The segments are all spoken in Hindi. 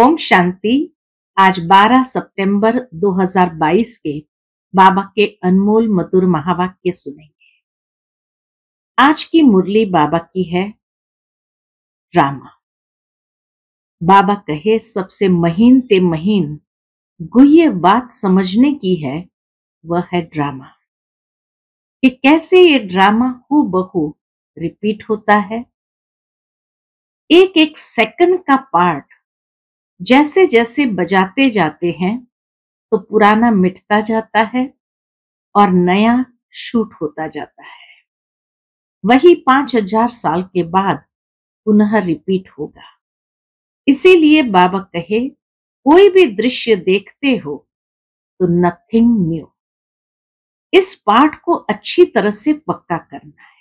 ओम शांति आज 12 सितंबर 2022 के बाबा के अनमोल मधुर महावाक्य सुनेंगे आज की मुरली बाबा की है ड्रामा बाबा कहे सबसे महीन ते महीन गुह्य बात समझने की है वह है ड्रामा कि कैसे ये ड्रामा हु बहु रिपीट होता है एक एक सेकंड का पार्ट जैसे जैसे बजाते जाते हैं तो पुराना मिटता जाता है और नया शूट होता जाता है वही पांच हजार साल के बाद पुनः रिपीट होगा इसीलिए बाबा कहे कोई भी दृश्य देखते हो तो नथिंग न्यू इस पाठ को अच्छी तरह से पक्का करना है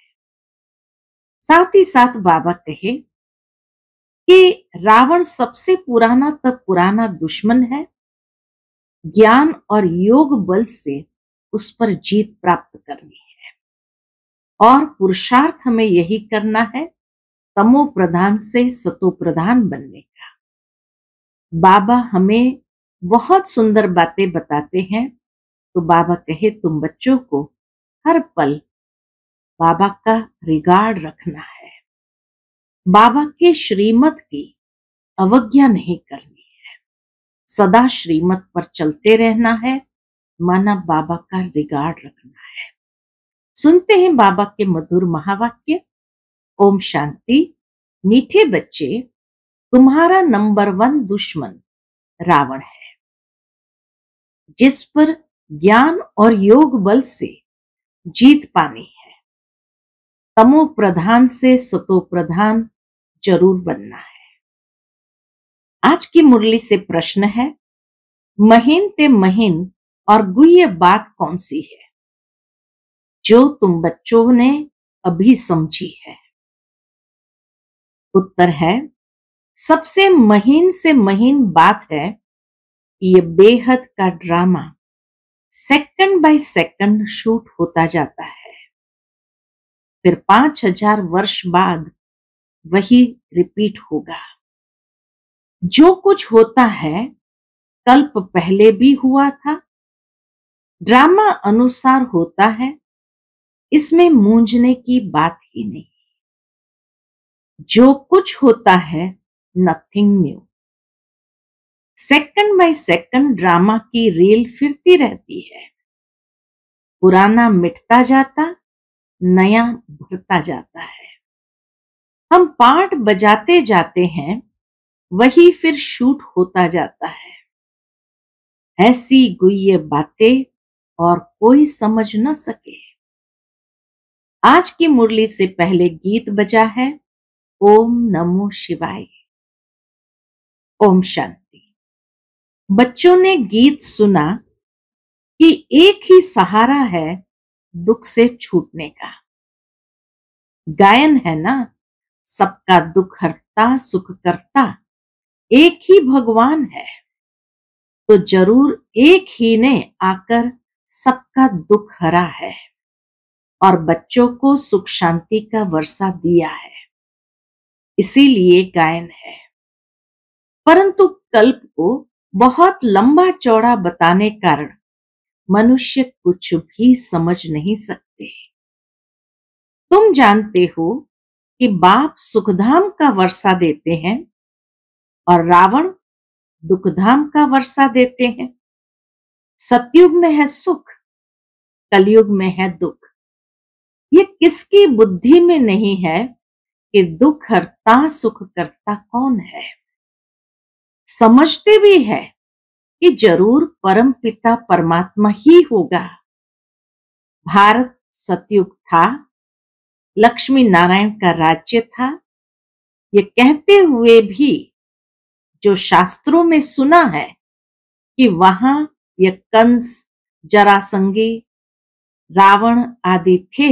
साथ ही साथ बाबा कहे कि रावण सबसे पुराना तब पुराना दुश्मन है ज्ञान और योग बल से उस पर जीत प्राप्त करनी है और पुरुषार्थ हमें यही करना है तमो प्रधान से सतो प्रधान बनने का बाबा हमें बहुत सुंदर बातें बताते हैं तो बाबा कहे तुम बच्चों को हर पल बाबा का रिगार्ड रखना है बाबा के श्रीमत की अवज्ञा नहीं करनी है सदा श्रीमत पर चलते रहना है माना बाबा का रिगार्ड रखना है सुनते हैं बाबा के मधुर महावाक्य ओम शांति मीठे बच्चे तुम्हारा नंबर वन दुश्मन रावण है जिस पर ज्ञान और योग बल से जीत पानी है तमो प्रधान से सतो प्रधान जरूर बनना है आज की मुरली से प्रश्न है महीन ते महीन और गुह्य बात कौन सी है जो तुम बच्चों ने अभी समझी है उत्तर है सबसे महीन से महीन बात है ये बेहद का drama second by second shoot होता जाता है फिर पांच हजार वर्ष बाद वही रिपीट होगा जो कुछ होता है कल्प पहले भी हुआ था ड्रामा अनुसार होता है इसमें मूंझने की बात ही नहीं जो कुछ होता है nothing new second by second drama की रेल फिरती रहती है पुराना मिटता जाता नया भरता जाता है हम पार्ट बजाते जाते हैं वही फिर शूट होता जाता है ऐसी गुई बातें और कोई समझ न सके आज की मुरली से पहले गीत बजा है ओम नमो शिवाय ओम शांति बच्चों ने गीत सुना कि एक ही सहारा है दुख से छूटने का गायन है ना सबका दुख हरता सुख करता एक ही भगवान है तो जरूर एक ही ने आकर सबका दुख हरा है और बच्चों को सुख शांति का वर्षा दिया है इसीलिए गायन है परंतु कल्प को बहुत लंबा चौड़ा बताने कारण मनुष्य कुछ भी समझ नहीं सकते तुम जानते हो कि बाप सुखधाम का वर्षा देते हैं और रावण दुखधाम का वर्षा देते हैं सत्युग में है सुख कलयुग में है दुख ये किसकी बुद्धि में नहीं है कि दुख हरता सुख करता कौन है समझते भी है कि जरूर परम पिता परमात्मा ही होगा भारत सतयुग था लक्ष्मी नारायण का राज्य था ये कहते हुए भी जो शास्त्रों में सुना है कि वहां ये कंस जरासंगी रावण आदि थे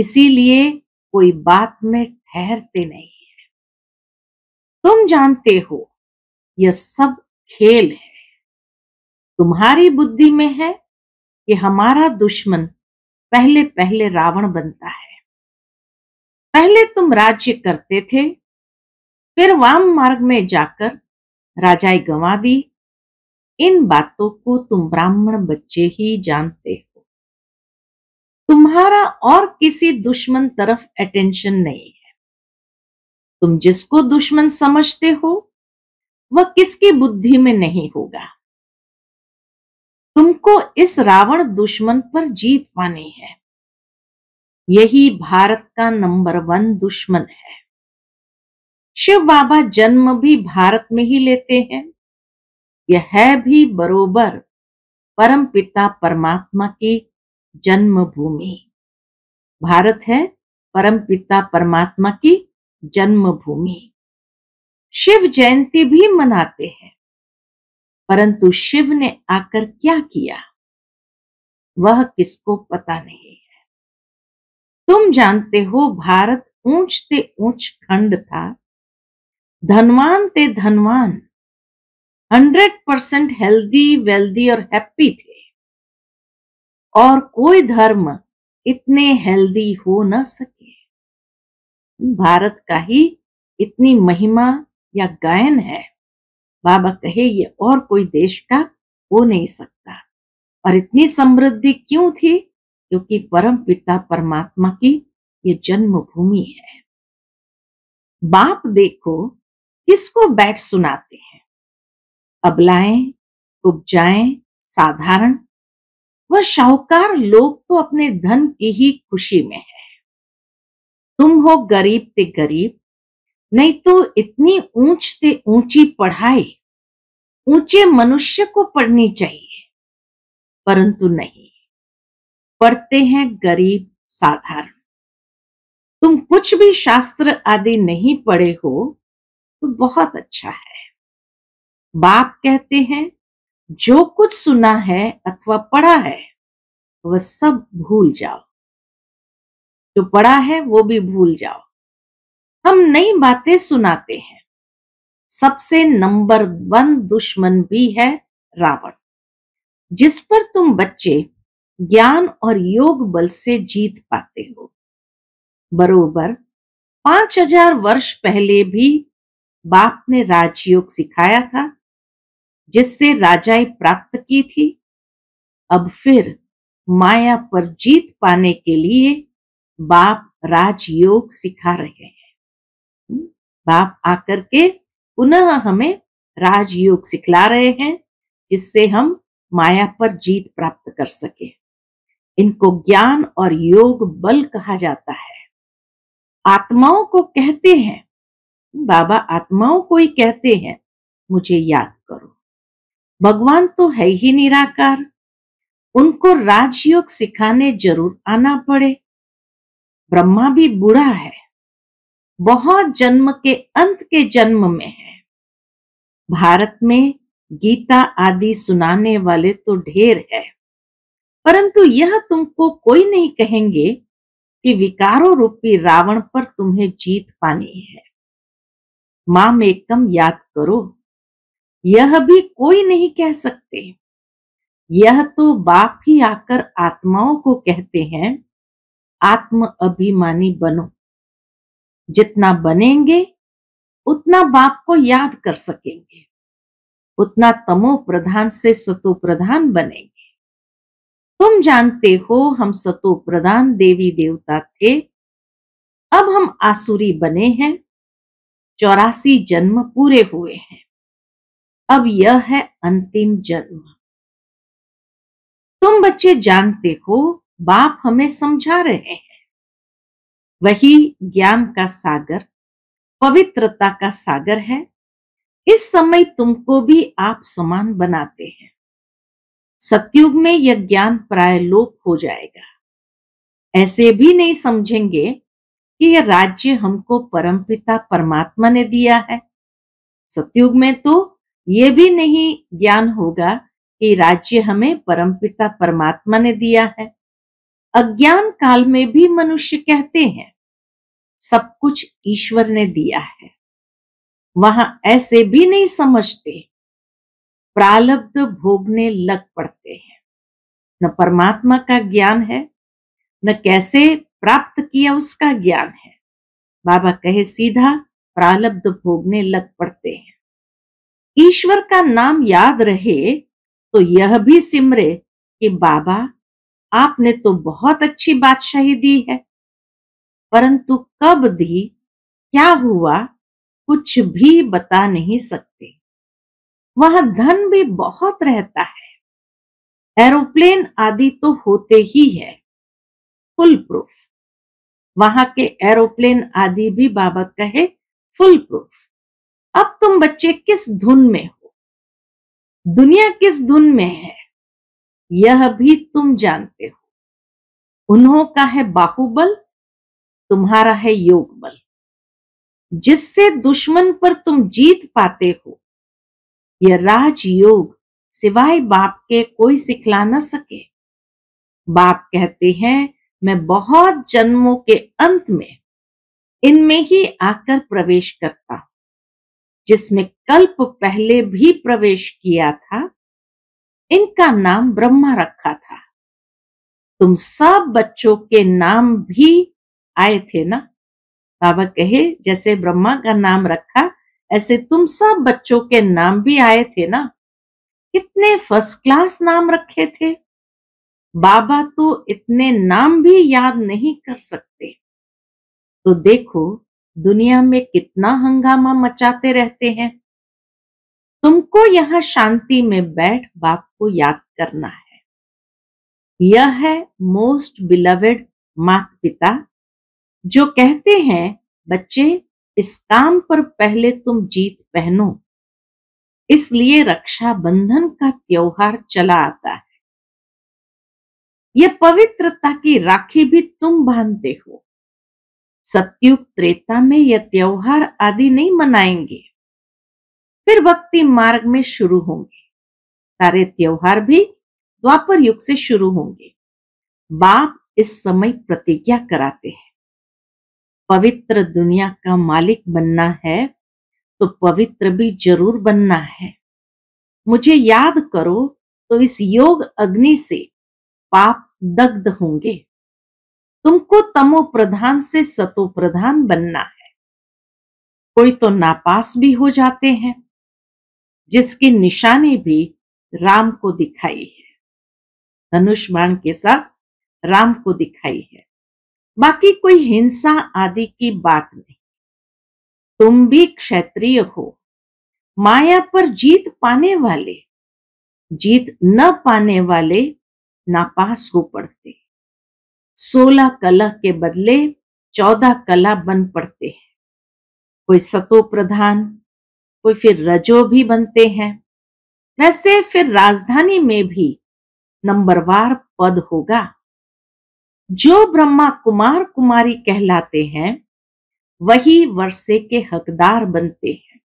इसीलिए कोई बात में ठहरते नहीं है तुम जानते हो यह सब खेल है तुम्हारी बुद्धि में है कि हमारा दुश्मन पहले पहले रावण बनता है पहले तुम राज्य करते थे फिर वाम मार्ग में जाकर राजाई गंवा दी इन बातों को तुम ब्राह्मण बच्चे ही जानते हो तुम्हारा और किसी दुश्मन तरफ अटेंशन नहीं है तुम जिसको दुश्मन समझते हो वह किसकी बुद्धि में नहीं होगा तुमको इस रावण दुश्मन पर जीत पानी है यही भारत का नंबर वन दुश्मन है शिव बाबा जन्म भी भारत में ही लेते हैं यह है भी बरोबर परम पिता परमात्मा की जन्मभूमि भारत है परम पिता परमात्मा की जन्मभूमि शिव जयंती भी मनाते हैं परंतु शिव ने आकर क्या किया वह किसको पता नहीं तुम जानते हो भारत ऊंच ते ऊंच खंड था धनवान ते धनवान हंड्रेड परसेंट हेल्दी वेल्दी और हैप्पी थे और कोई धर्म इतने हेल्दी हो न सके भारत का ही इतनी महिमा या गायन है बाबा कहे ये और कोई देश का हो नहीं सकता और इतनी समृद्धि क्यों थी क्योंकि परम पिता परमात्मा की ये जन्मभूमि है बाप देखो किसको बैठ सुनाते हैं अबलाएं उपजाएं साधारण व शाहूकार लोग तो अपने धन की ही खुशी में है तुम हो गरीब ते गरीब नहीं तो इतनी ऊंच ते ऊंची पढ़ाई ऊंचे मनुष्य को पढ़नी चाहिए परंतु नहीं पढ़ते हैं गरीब साधारण तुम कुछ भी शास्त्र आदि नहीं पढ़े हो तो बहुत अच्छा है बाप कहते हैं जो कुछ सुना है अथवा पढ़ा है वह सब भूल जाओ जो पढ़ा है वो भी भूल जाओ हम नई बातें सुनाते हैं सबसे नंबर वन दुश्मन भी है रावण जिस पर तुम बच्चे ज्ञान और योग बल से जीत पाते हो बरोबर पांच हजार वर्ष पहले भी बाप ने राजयोग सिखाया था जिससे राजाएं प्राप्त की थी अब फिर माया पर जीत पाने के लिए बाप राजयोग सिखा रहे हैं हम्म, बाप आकर के पुनः हमें राजयोग सिखला रहे हैं जिससे हम माया पर जीत प्राप्त कर सके इनको ज्ञान और योग बल कहा जाता है आत्माओं को कहते हैं बाबा आत्माओं को ही कहते हैं मुझे याद करो भगवान तो है ही निराकार उनको राजयोग सिखाने जरूर आना पड़े ब्रह्मा भी बुरा है बहुत जन्म के अंत के जन्म में है भारत में गीता आदि सुनाने वाले तो ढेर है परंतु यह तुमको कोई नहीं कहेंगे कि विकारों रूपी रावण पर तुम्हें जीत पानी है माम एकम याद करो यह भी कोई नहीं कह सकते यह तो बाप ही आकर आत्माओं को कहते हैं आत्म अभिमानी बनो जितना बनेंगे उतना बाप को याद कर सकेंगे उतना तमो प्रधान से सतो प्रधान बनेंगे तुम जानते हो हम सतो प्रधान देवी देवता थे अब हम आसुरी बने हैं चौरासी जन्म पूरे हुए हैं अब यह है अंतिम जन्म तुम बच्चे जानते हो बाप हमें समझा रहे हैं वही ज्ञान का सागर पवित्रता का सागर है इस समय तुमको भी आप समान बनाते हैं सत्युग में यह ज्ञान प्राय लोप हो जाएगा ऐसे भी नहीं समझेंगे कि यह राज्य हमको परमपिता परमात्मा ने दिया है सत्युग में तो ये भी नहीं ज्ञान होगा कि राज्य हमें परमपिता परमात्मा ने दिया है अज्ञान काल में भी मनुष्य कहते हैं सब कुछ ईश्वर ने दिया है वहां ऐसे भी नहीं समझते प्रालब्ध भोगने लग पड़ते हैं न परमात्मा का ज्ञान है न कैसे प्राप्त किया उसका ज्ञान है बाबा कहे सीधा प्रालब्ध भोगने लग पड़ते हैं ईश्वर का नाम याद रहे तो यह भी सिमरे कि बाबा आपने तो बहुत अच्छी बादशाही दी है परंतु कब दी क्या हुआ कुछ भी बता नहीं सकते वहां धन भी बहुत रहता है एरोप्लेन आदि तो होते ही है फुल प्रूफ वहां के एरोप्लेन आदि भी बाबा कहे फुल प्रूफ अब तुम बच्चे किस धुन में हो दुनिया किस धुन में है यह भी तुम जानते हो उन्हों का है बाहुबल तुम्हारा है योग बल जिससे दुश्मन पर तुम जीत पाते हो यह राजयोग सिवाय बाप के कोई सिखला न सके बाप कहते हैं मैं बहुत जन्मों के अंत में इनमें ही आकर प्रवेश करता हूं जिसमें कल्प पहले भी प्रवेश किया था इनका नाम ब्रह्मा रखा था तुम सब बच्चों के नाम भी आए थे ना बाबा कहे जैसे ब्रह्मा का नाम रखा ऐसे तुम सब बच्चों के नाम भी आए थे ना कितने फर्स्ट क्लास नाम रखे थे बाबा तो इतने नाम भी याद नहीं कर सकते तो देखो दुनिया में कितना हंगामा मचाते रहते हैं तुमको यहां शांति में बैठ बाप को याद करना है यह है मोस्ट बिलवेड माता पिता जो कहते हैं बच्चे इस काम पर पहले तुम जीत पहनो इसलिए रक्षाबंधन का त्योहार चला आता है यह पवित्रता की राखी भी तुम बांधते हो सत्युग त्रेता में यह त्योहार आदि नहीं मनाएंगे फिर भक्ति मार्ग में शुरू होंगे सारे त्योहार भी द्वापर युग से शुरू होंगे बाप इस समय प्रतिज्ञा कराते हैं पवित्र दुनिया का मालिक बनना है तो पवित्र भी जरूर बनना है मुझे याद करो तो इस योग अग्नि से पाप दग्ध होंगे तुमको तमो प्रधान से सतो प्रधान बनना है कोई तो नापास भी हो जाते हैं जिसकी निशानी भी राम को दिखाई है धनुष बाण के साथ राम को दिखाई है बाकी कोई हिंसा आदि की बात नहीं तुम भी क्षत्रिय हो माया पर जीत पाने वाले जीत न पाने वाले नापास हो पड़ते सोलह कला के बदले चौदह कला बन पड़ते हैं कोई सतो प्रधान कोई फिर रजो भी बनते हैं वैसे फिर राजधानी में भी नंबरवार पद होगा जो ब्रह्मा कुमार कुमारी कहलाते हैं वही वर्षे के हकदार बनते हैं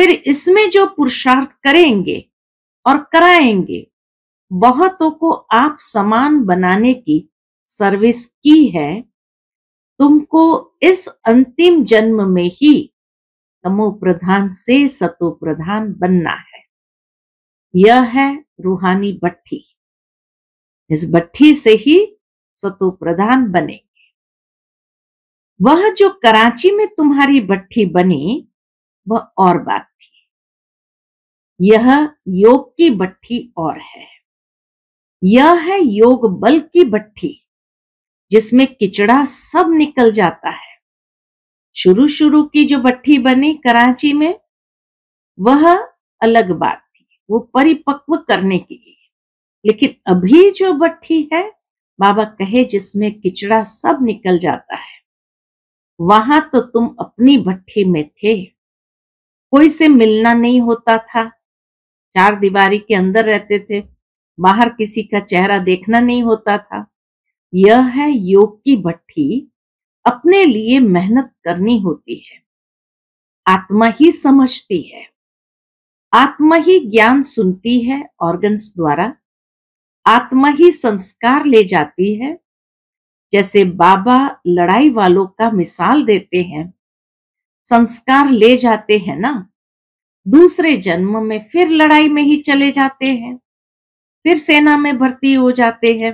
फिर इसमें जो पुरुषार्थ करेंगे और कराएंगे बहुतों को आप समान बनाने की सर्विस की है तुमको इस अंतिम जन्म में ही तमो प्रधान से सतो प्रधान बनना है यह है रूहानी भट्ठी इस भट्ठी से ही सतु प्रधान बनेंगे वह जो कराची में तुम्हारी भट्टी बनी वह और बात थी यह योग की भट्टी और है यह है योग बल की भट्टी जिसमें किचड़ा सब निकल जाता है शुरू शुरू की जो भट्टी बनी कराची में वह अलग बात थी वो परिपक्व करने के लिए लेकिन अभी जो भट्टी है बाबा कहे जिसमें किचड़ा सब निकल जाता है वहां तो तुम अपनी भट्टी में थे कोई से मिलना नहीं होता था चार दीवारी के अंदर रहते थे बाहर किसी का चेहरा देखना नहीं होता था यह है योग की भट्टी अपने लिए मेहनत करनी होती है आत्मा ही समझती है आत्मा ही ज्ञान सुनती है ऑर्गन्स द्वारा आत्मा ही संस्कार ले जाती है जैसे बाबा लड़ाई वालों का मिसाल देते हैं संस्कार ले जाते हैं ना दूसरे जन्म में फिर लड़ाई में ही चले जाते हैं फिर सेना में भर्ती हो जाते हैं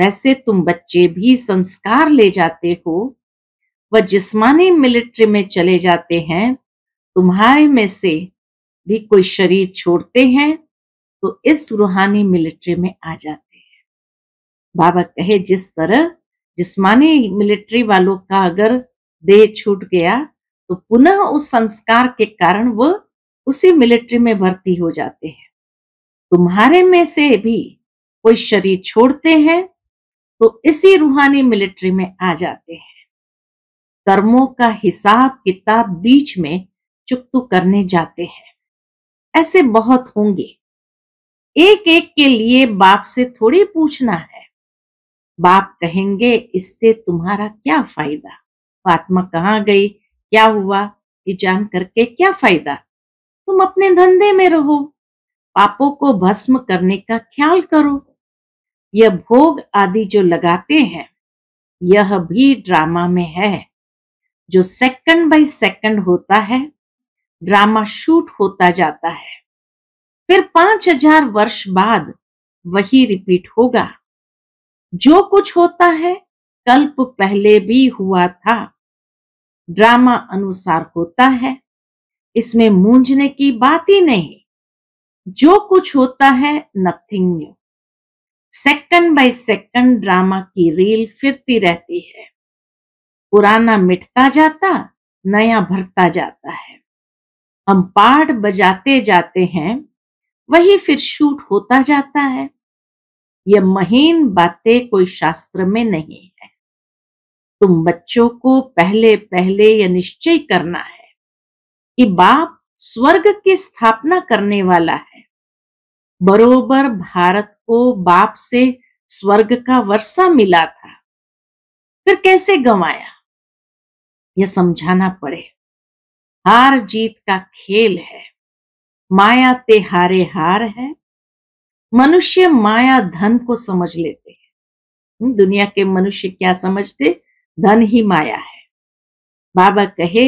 वैसे तुम बच्चे भी संस्कार ले जाते हो वह जिस्मानी मिलिट्री में चले जाते हैं तुम्हारे में से भी कोई शरीर छोड़ते हैं तो इस रूहानी मिलिट्री में आ जाते हैं बाबा कहे जिस तरह जिस्मानी मिलिट्री वालों का अगर देह छूट गया तो पुनः उस संस्कार के कारण वह उसी मिलिट्री में भर्ती हो जाते हैं तुम्हारे में से भी कोई शरीर छोड़ते हैं तो इसी रूहानी मिलिट्री में आ जाते हैं कर्मों का हिसाब किताब बीच में चुकतु करने जाते हैं ऐसे बहुत होंगे एक एक के लिए बाप से थोड़ी पूछना है बाप कहेंगे इससे तुम्हारा क्या फायदा आत्मा कहाँ गई क्या हुआ ये जान करके क्या फायदा तुम अपने धंधे में रहो पापों को भस्म करने का ख्याल करो यह भोग आदि जो लगाते हैं यह भी ड्रामा में है जो सेकंड बाय सेकंड होता है ड्रामा शूट होता जाता है फिर पांच हजार वर्ष बाद वही रिपीट होगा जो कुछ होता है कल्प पहले भी हुआ था ड्रामा अनुसार होता है इसमें मूंझने की बात ही नहीं जो कुछ होता है nothing new second by second drama की रील फिरती रहती है पुराना मिटता जाता नया भरता जाता है हम पाठ बजाते जाते हैं वही फिर शूट होता जाता है यह महीन बातें कोई शास्त्र में नहीं है तुम बच्चों को पहले पहले यह निश्चय करना है कि बाप स्वर्ग की स्थापना करने वाला है बरोबर भारत को बाप से स्वर्ग का वर्षा मिला था फिर कैसे गंवाया यह समझाना पड़े हार जीत का खेल है माया ते हारे हार है मनुष्य माया धन को समझ लेते हैं दुनिया के मनुष्य क्या समझते धन ही माया है बाबा कहे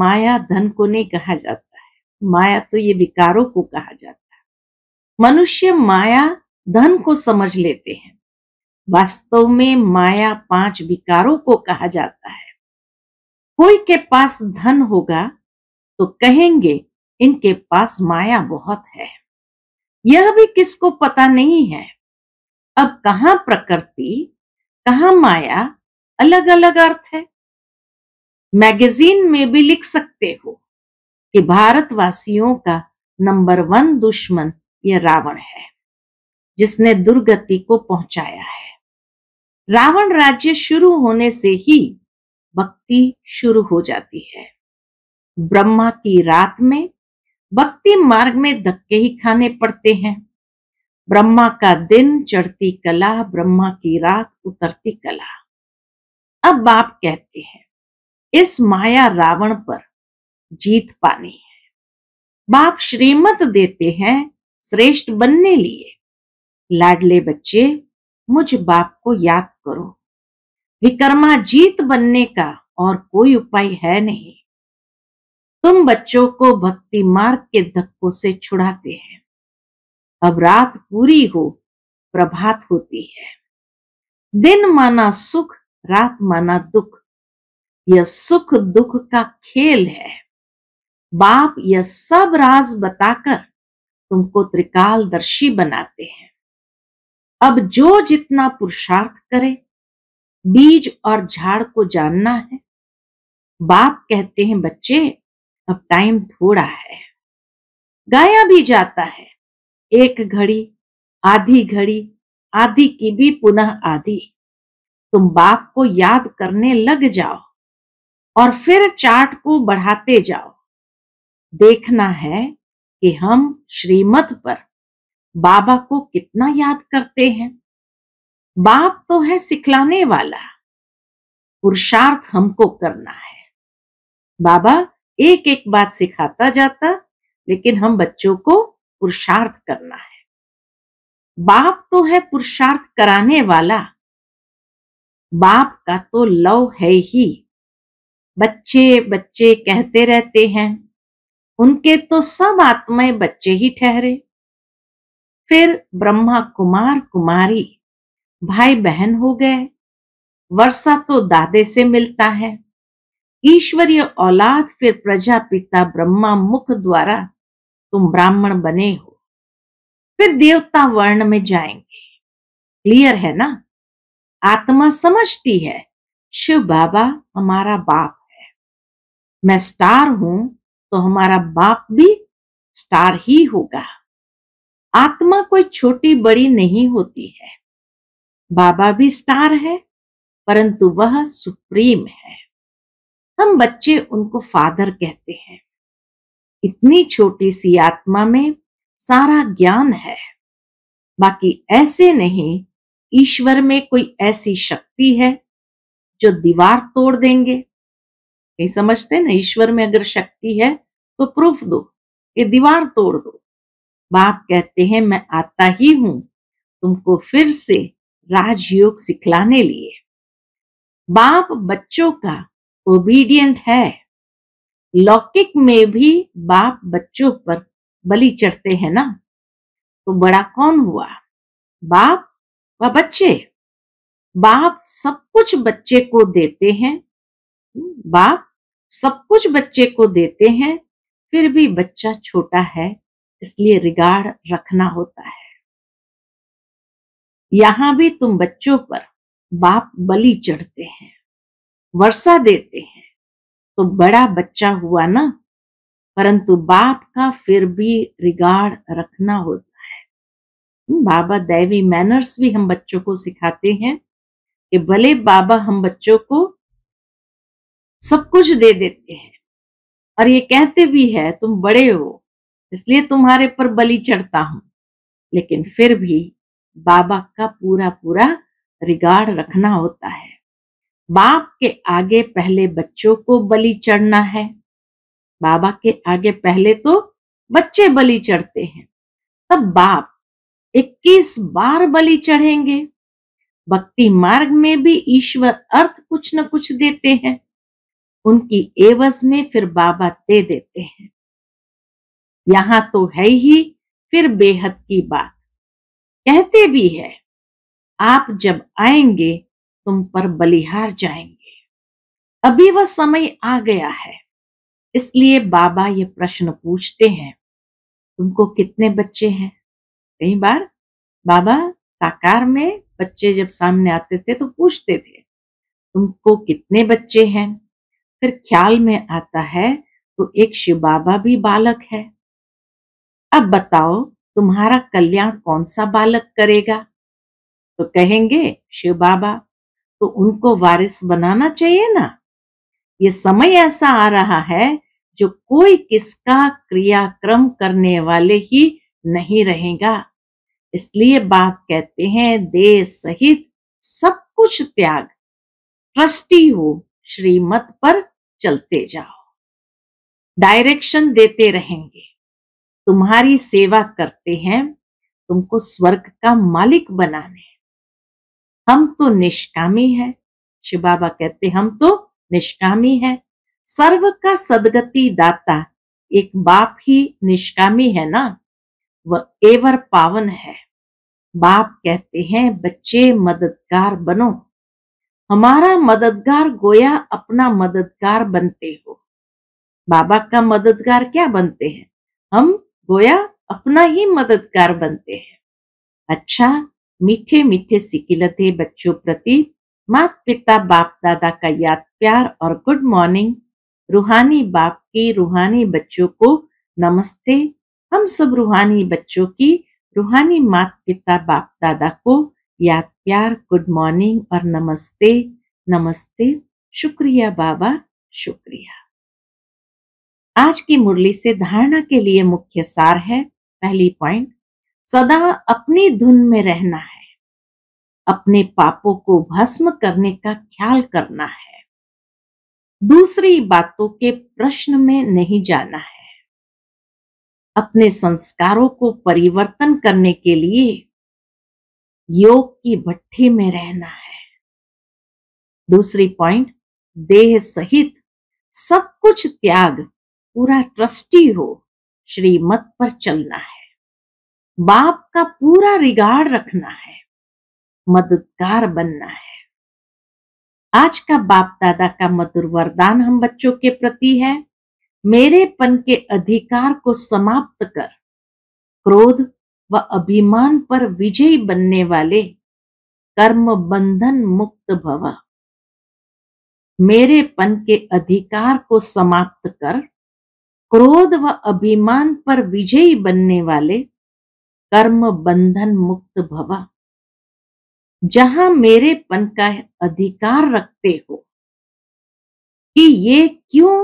माया धन को नहीं कहा जाता है माया तो ये विकारों को कहा जाता है मनुष्य माया धन को समझ लेते हैं वास्तव में माया पांच विकारों को कहा जाता है कोई के पास धन होगा तो कहेंगे इनके पास माया बहुत है यह भी किसको पता नहीं है अब कहा प्रकृति कहा माया अलग अलग अर्थ है मैगजीन में भी लिख सकते हो कि भारतवासियों का नंबर वन दुश्मन यह रावण है जिसने दुर्गति को पहुंचाया है रावण राज्य शुरू होने से ही भक्ति शुरू हो जाती है ब्रह्मा की रात में भक्ति मार्ग में धक्के ही खाने पड़ते हैं ब्रह्मा का दिन चढ़ती कला ब्रह्मा की रात उतरती कला अब बाप कहते हैं इस माया रावण पर जीत पानी है बाप श्रीमत देते हैं श्रेष्ठ बनने लिए लाडले बच्चे मुझ बाप को याद करो विकर्मा जीत बनने का और कोई उपाय है नहीं तुम बच्चों को भक्ति मार्ग के धक्कों से छुड़ाते हैं अब रात पूरी हो प्रभात होती है दिन माना सुख रात माना दुख यह सुख दुख का खेल है बाप यह सब राज बताकर तुमको त्रिकालदर्शी बनाते हैं अब जो जितना पुरुषार्थ करे बीज और झाड़ को जानना है बाप कहते हैं बच्चे अब टाइम थोड़ा है गाया भी जाता है एक घड़ी आधी घड़ी आधी की भी पुनः आधी तुम बाप को याद करने लग जाओ और फिर चाट को बढ़ाते जाओ देखना है कि हम श्रीमत पर बाबा को कितना याद करते हैं बाप तो है सिखलाने वाला पुरुषार्थ हमको करना है बाबा एक एक बात सिखाता जाता लेकिन हम बच्चों को पुरुषार्थ करना है बाप तो है पुरुषार्थ कराने वाला बाप का तो लव है ही बच्चे बच्चे कहते रहते हैं उनके तो सब आत्माएं बच्चे ही ठहरे फिर ब्रह्मा कुमार कुमारी भाई बहन हो गए वर्षा तो दादे से मिलता है ईश्वरीय औलाद फिर प्रजा पिता ब्रह्मा मुख द्वारा तुम ब्राह्मण बने हो फिर देवता वर्ण में जाएंगे क्लियर है ना आत्मा समझती है शिव बाबा हमारा बाप है मैं स्टार हूं तो हमारा बाप भी स्टार ही होगा आत्मा कोई छोटी बड़ी नहीं होती है बाबा भी स्टार है परंतु वह सुप्रीम है हम बच्चे उनको फादर कहते हैं इतनी छोटी सी आत्मा में सारा ज्ञान है बाकी ऐसे नहीं ईश्वर में कोई ऐसी शक्ति है जो दीवार तोड़ देंगे नहीं समझते ना ईश्वर में अगर शक्ति है तो प्रूफ दो ये दीवार तोड़ दो बाप कहते हैं मैं आता ही हूं तुमको फिर से राजयोग सिखलाने लिए बाप बच्चों का ओबीडियंट है लौकिक में भी बाप बच्चों पर बलि चढ़ते हैं ना तो बड़ा कौन हुआ बाप व बच्चे बाप सब कुछ बच्चे को देते हैं बाप सब कुछ बच्चे को देते हैं फिर भी बच्चा छोटा है इसलिए रिगार्ड रखना होता है यहां भी तुम बच्चों पर बाप बलि चढ़ते हैं वर्षा देते हैं तो बड़ा बच्चा हुआ ना परंतु बाप का फिर भी रिगार्ड रखना होता है हम्म, बाबा दैवी मैनर्स भी हम बच्चों को सिखाते हैं कि भले बाबा हम बच्चों को सब कुछ दे देते हैं और ये कहते भी है तुम बड़े हो इसलिए तुम्हारे पर बलि चढ़ता हूं लेकिन फिर भी बाबा का पूरा पूरा रिगार्ड रखना होता है बाप के आगे पहले बच्चों को बलि चढ़ना है बाबा के आगे पहले तो बच्चे बलि चढ़ते हैं तब बाप 21 बार बलि चढ़ेंगे भक्ति मार्ग में भी ईश्वर अर्थ कुछ न कुछ देते हैं उनकी एवज में फिर बाबा दे देते हैं यहां तो है ही फिर बेहद की बात कहते भी है आप जब आएंगे तुम पर बलिहार जाएंगे अभी वह समय आ गया है इसलिए बाबा ये प्रश्न पूछते हैं तुमको कितने बच्चे हैं कई बार बाबा साकार में बच्चे जब सामने आते थे तो पूछते थे तुमको कितने बच्चे हैं फिर ख्याल में आता है तो एक शिव बाबा भी बालक है अब बताओ तुम्हारा कल्याण कौन सा बालक करेगा तो कहेंगे शिव बाबा तो उनको वारिस बनाना चाहिए ना ये समय ऐसा आ रहा है जो कोई किसका क्रियाक्रम करने वाले ही नहीं रहेगा इसलिए बाप कहते हैं देश सहित सब कुछ त्याग ट्रस्टी हो श्रीमत पर चलते जाओ डायरेक्शन देते रहेंगे तुम्हारी सेवा करते हैं तुमको स्वर्ग का मालिक बनाने हम तो निष्कामी है शिव बाबा कहते हम तो निष्कामी है सर्व का सदगति दाता एक बाप ही निष्कामी है ना वह एवर पावन है बाप कहते हैं बच्चे मददगार बनो हमारा मददगार गोया अपना मददगार बनते हो बाबा का मददगार क्या बनते हैं हम गोया अपना ही मददगार बनते हैं अच्छा मीठे मीठे सिकिलते थे बच्चों प्रति मात पिता बाप दादा का याद प्यार और गुड मॉर्निंग रूहानी बाप की रूहानी बच्चों को नमस्ते हम सब रूहानी बच्चों की रूहानी मात पिता बाप दादा को याद प्यार गुड मॉर्निंग और नमस्ते नमस्ते शुक्रिया बाबा शुक्रिया आज की मुरली से धारणा के लिए मुख्य सार है पहली पॉइंट सदा अपनी धुन में रहना है अपने पापों को भस्म करने का ख्याल करना है दूसरी बातों के प्रश्न में नहीं जाना है अपने संस्कारों को परिवर्तन करने के लिए योग की भट्टी में रहना है दूसरी पॉइंट देह सहित सब कुछ त्याग पूरा ट्रस्टी हो श्रीमत पर चलना है बाप का पूरा रिगार्ड रखना है मददगार बनना है आज का बाप दादा का मधुर वरदान हम बच्चों के प्रति है मेरे पन के अधिकार को समाप्त कर क्रोध व अभिमान पर विजयी बनने वाले कर्म बंधन मुक्त भव मेरे पन के अधिकार को समाप्त कर क्रोध व अभिमान पर विजयी बनने वाले कर्म बंधन मुक्त भवा जहां मेरे पन का अधिकार रखते हो कि ये क्यों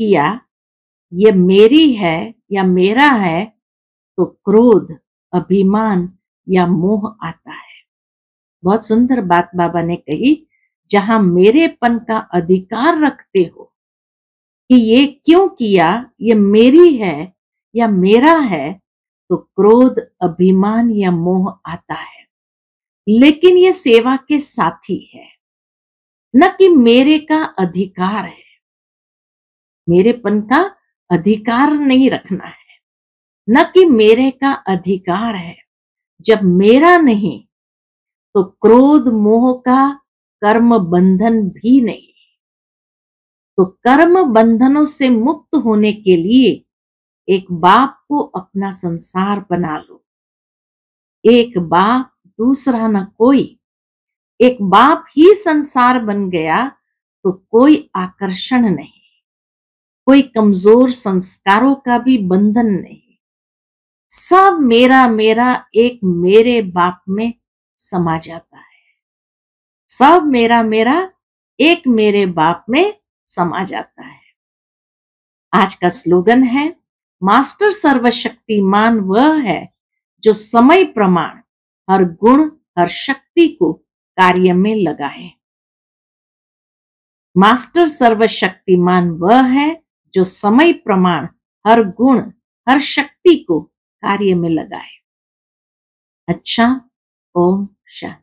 किया ये मेरी है या मेरा है तो क्रोध अभिमान या मोह आता है बहुत सुंदर बात बाबा ने कही जहां मेरेपन का अधिकार रखते हो कि ये क्यों किया ये मेरी है या मेरा है तो क्रोध अभिमान या मोह आता है लेकिन यह सेवा के साथी है न कि मेरे का अधिकार है मेरेपन का अधिकार नहीं रखना है न कि मेरे का अधिकार है जब मेरा नहीं तो क्रोध मोह का कर्म बंधन भी नहीं तो कर्म बंधनों से मुक्त होने के लिए एक बाप को अपना संसार बना लो एक बाप दूसरा ना कोई एक बाप ही संसार बन गया तो कोई आकर्षण नहीं कोई कमजोर संस्कारों का भी बंधन नहीं सब मेरा मेरा एक मेरे बाप में समा जाता है सब मेरा मेरा एक मेरे बाप में समा जाता है आज का स्लोगन है मास्टर सर्वशक्तिमान वह है जो समय प्रमाण हर गुण हर शक्ति को कार्य में लगाए मास्टर सर्वशक्तिमान वह है जो समय प्रमाण हर गुण हर शक्ति को कार्य में लगाए अच्छा ओम शांति